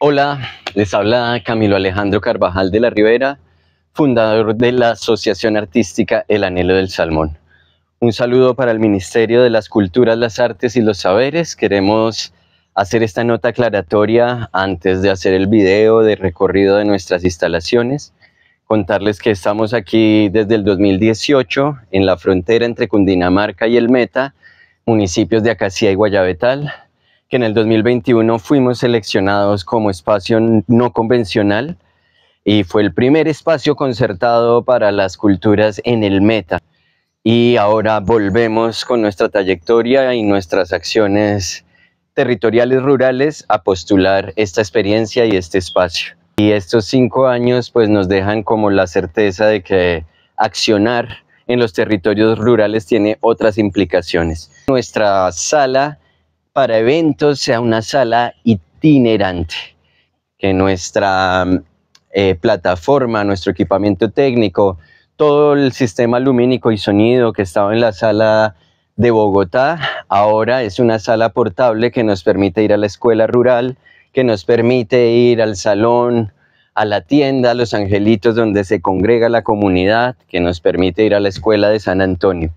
Hola, les habla Camilo Alejandro Carvajal de la Rivera, fundador de la Asociación Artística El Anhelo del Salmón. Un saludo para el Ministerio de las Culturas, las Artes y los Saberes. Queremos hacer esta nota aclaratoria antes de hacer el video de recorrido de nuestras instalaciones. Contarles que estamos aquí desde el 2018 en la frontera entre Cundinamarca y el Meta, municipios de Acacía y Guayabetal, que en el 2021 fuimos seleccionados como espacio no convencional y fue el primer espacio concertado para las culturas en el Meta. Y ahora volvemos con nuestra trayectoria y nuestras acciones territoriales rurales a postular esta experiencia y este espacio. Y estos cinco años pues nos dejan como la certeza de que accionar en los territorios rurales tiene otras implicaciones. Nuestra sala para eventos sea una sala itinerante, que nuestra mm, eh, plataforma, nuestro equipamiento técnico, todo el sistema lumínico y sonido que estaba en la sala de Bogotá Ahora es una sala portable que nos permite ir a la escuela rural, que nos permite ir al salón, a la tienda, a los angelitos donde se congrega la comunidad, que nos permite ir a la escuela de San Antonio.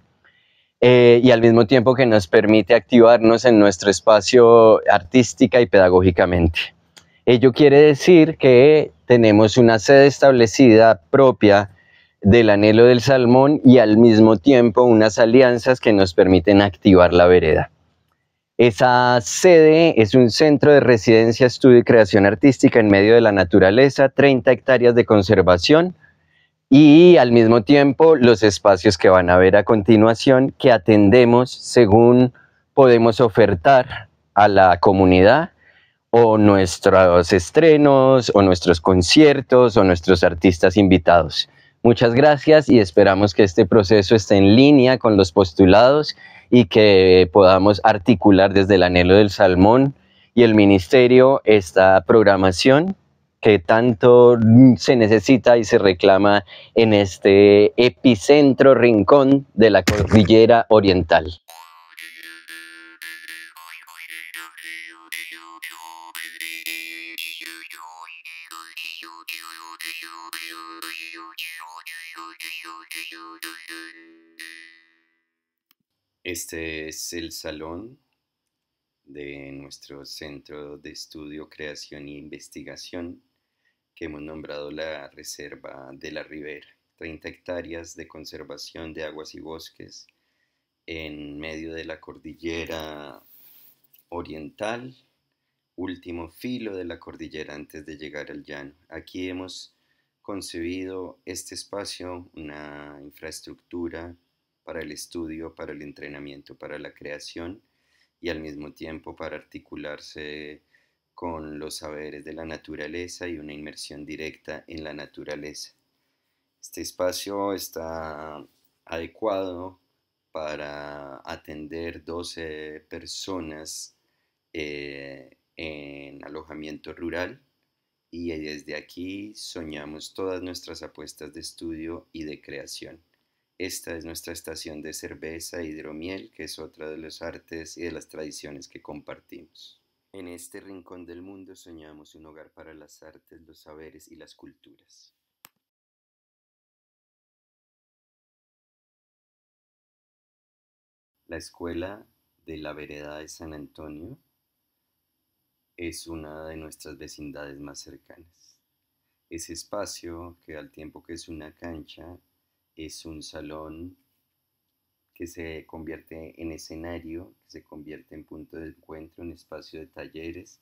Eh, y al mismo tiempo que nos permite activarnos en nuestro espacio artística y pedagógicamente. Ello quiere decir que tenemos una sede establecida propia del anhelo del salmón y al mismo tiempo unas alianzas que nos permiten activar la vereda. Esa sede es un centro de residencia, estudio y creación artística en medio de la naturaleza, 30 hectáreas de conservación y al mismo tiempo los espacios que van a ver a continuación que atendemos según podemos ofertar a la comunidad o nuestros estrenos o nuestros conciertos o nuestros artistas invitados. Muchas gracias y esperamos que este proceso esté en línea con los postulados y que podamos articular desde el anhelo del salmón y el ministerio esta programación que tanto se necesita y se reclama en este epicentro rincón de la cordillera oriental. Este es el salón de nuestro centro de estudio, creación e investigación que hemos nombrado la Reserva de la Ribera. 30 hectáreas de conservación de aguas y bosques en medio de la cordillera oriental último filo de la cordillera antes de llegar al llano. Aquí hemos concebido este espacio, una infraestructura para el estudio, para el entrenamiento, para la creación y al mismo tiempo para articularse con los saberes de la naturaleza y una inmersión directa en la naturaleza. Este espacio está adecuado para atender 12 personas eh, alojamiento rural y desde aquí soñamos todas nuestras apuestas de estudio y de creación. Esta es nuestra estación de cerveza e hidromiel, que es otra de las artes y de las tradiciones que compartimos. En este rincón del mundo soñamos un hogar para las artes, los saberes y las culturas. La escuela de la vereda de San Antonio es una de nuestras vecindades más cercanas. Ese espacio que al tiempo que es una cancha, es un salón que se convierte en escenario, que se convierte en punto de encuentro, en espacio de talleres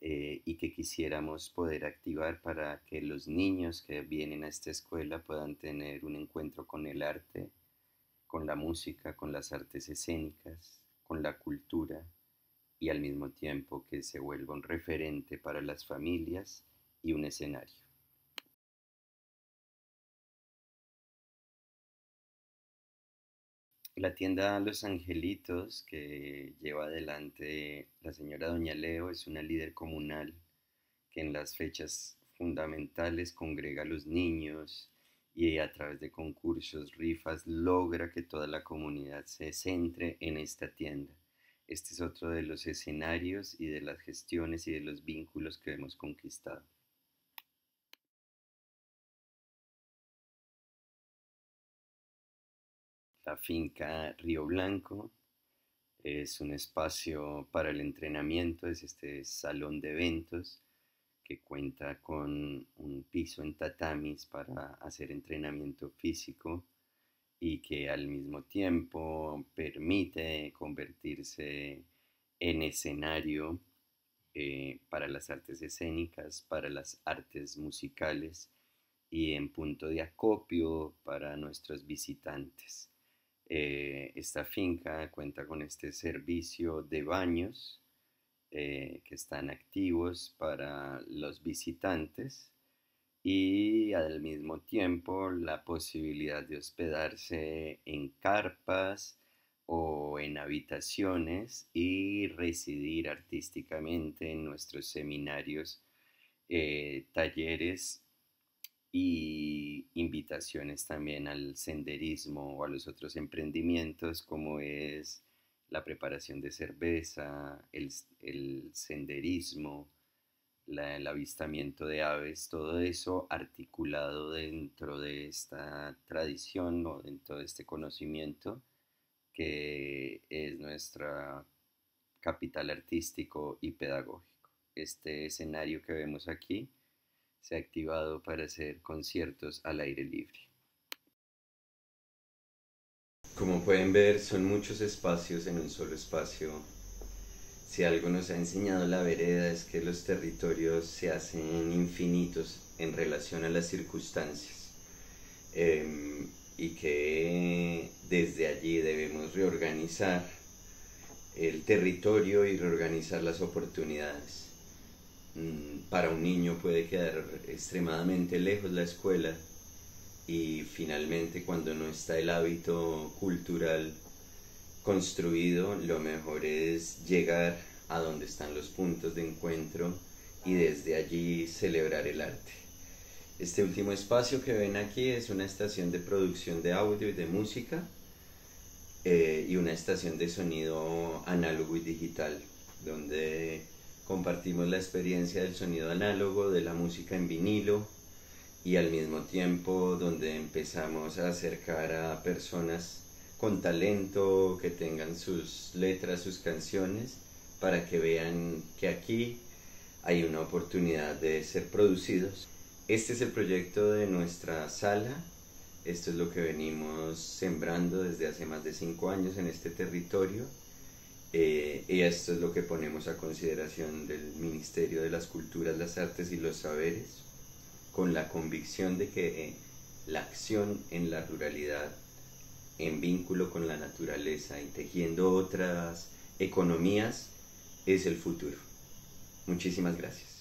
eh, y que quisiéramos poder activar para que los niños que vienen a esta escuela puedan tener un encuentro con el arte, con la música, con las artes escénicas, con la cultura, y al mismo tiempo que se vuelva un referente para las familias y un escenario. La tienda Los Angelitos que lleva adelante la señora Doña Leo es una líder comunal que en las fechas fundamentales congrega a los niños y a través de concursos, rifas, logra que toda la comunidad se centre en esta tienda este es otro de los escenarios y de las gestiones y de los vínculos que hemos conquistado. La finca Río Blanco es un espacio para el entrenamiento, es este salón de eventos que cuenta con un piso en tatamis para hacer entrenamiento físico y que al mismo tiempo permite convertirse en escenario eh, para las artes escénicas, para las artes musicales y en punto de acopio para nuestros visitantes. Eh, esta finca cuenta con este servicio de baños eh, que están activos para los visitantes y al mismo tiempo la posibilidad de hospedarse en carpas o en habitaciones y residir artísticamente en nuestros seminarios, eh, talleres y invitaciones también al senderismo o a los otros emprendimientos como es la preparación de cerveza, el senderismo, el avistamiento de aves, todo eso articulado dentro de esta tradición o dentro de este conocimiento que es nuestra capital artístico y pedagógico. Este escenario que vemos aquí se ha activado para hacer conciertos al aire libre. Como pueden ver, son muchos espacios en un solo espacio si algo nos ha enseñado la vereda es que los territorios se hacen infinitos en relación a las circunstancias em, y que desde allí debemos reorganizar el territorio y reorganizar las oportunidades. Mm, para un niño puede quedar extremadamente lejos la escuela y finalmente cuando no está el hábito cultural construido, lo mejor es llegar a donde están los puntos de encuentro y desde allí celebrar el arte. Este último espacio que ven aquí es una estación de producción de audio y de música eh, y una estación de sonido análogo y digital, donde compartimos la experiencia del sonido análogo, de la música en vinilo y al mismo tiempo donde empezamos a acercar a personas con talento, que tengan sus letras, sus canciones, para que vean que aquí hay una oportunidad de ser producidos. Este es el proyecto de nuestra sala, esto es lo que venimos sembrando desde hace más de cinco años en este territorio eh, y esto es lo que ponemos a consideración del Ministerio de las Culturas, las Artes y los Saberes con la convicción de que eh, la acción en la ruralidad en vínculo con la naturaleza y tejiendo otras economías es el futuro. Muchísimas gracias.